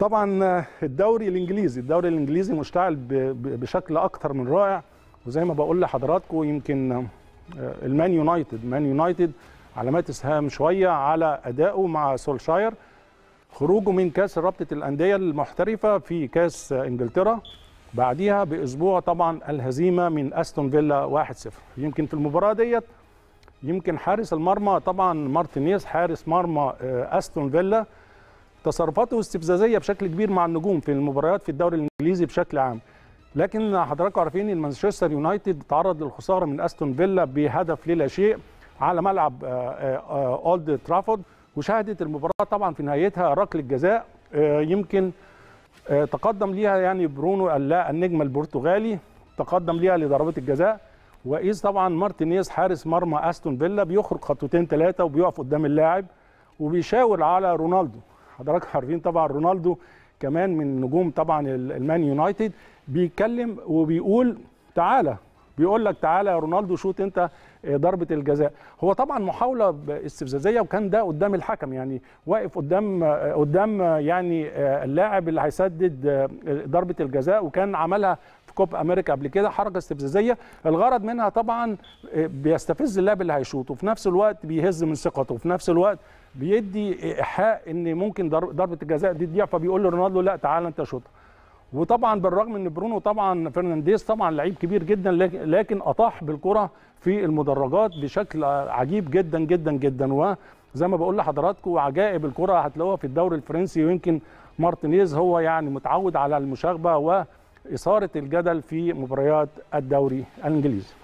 طبعا الدوري الانجليزي الدوري الانجليزي مشتعل بشكل اكثر من رائع وزي ما بقول لحضراتكم يمكن آه، المان يونايتد مان يونايتد علامات اسهام شويه على ادائه مع سولشاير خروجه من كاس رابطه الانديه المحترفه في كاس انجلترا بعديها باسبوع طبعا الهزيمه من استون فيلا 1-0 يمكن في المباراه ديت يمكن حارس المرمى طبعا مارتينيز حارس مرمى آه، استون فيلا تصرفاته استفزازيه بشكل كبير مع النجوم في المباريات في الدوري الانجليزي بشكل عام لكن حضراتكم عارفين ان مانشستر يونايتد تعرض للخساره من استون فيلا بهدف لا شيء على ملعب آه، آه، اولد ترافورد وشهدت المباراه طبعا في نهايتها ركله جزاء آه، يمكن تقدم ليها يعني برونو النجم البرتغالي تقدم ليها لضربات الجزاء وايز طبعا مارتينيز حارس مرمى استون فيلا بيخرج خطوتين ثلاثه وبيقف قدام اللاعب وبيشاور على رونالدو حضراتكم عارفين طبعا رونالدو كمان من نجوم طبعا المان يونايتد بيتكلم وبيقول تعالى بيقول لك تعالى يا رونالدو شوت انت آه، ضربه الجزاء هو طبعا محاوله استفزازيه وكان ده قدام الحكم يعني واقف قدام آه، قدام آه، يعني اللاعب اللي هيسدد ضربه الجزاء وكان عملها في كوب امريكا قبل كده حركه استفزازيه الغرض منها طبعا آه، بيستفز اللاعب اللي هيشوطه في نفس الوقت بيهز من ثقته في نفس الوقت بيدي ايحاء ان ممكن ضربه الجزاء دي تضيع فبيقول لرونالدو لا تعالى انت شوطها وطبعا بالرغم ان برونو طبعا فرنانديز طبعا لعيب كبير جدا لكن اطاح بالكره في المدرجات بشكل عجيب جدا جدا جدا وزي ما بقول لحضراتكم عجائب الكره هتلاقوها في الدوري الفرنسي ويمكن مارتينيز هو يعني متعود على المشاغبه و إثارة الجدل في مباريات الدوري الإنجليزي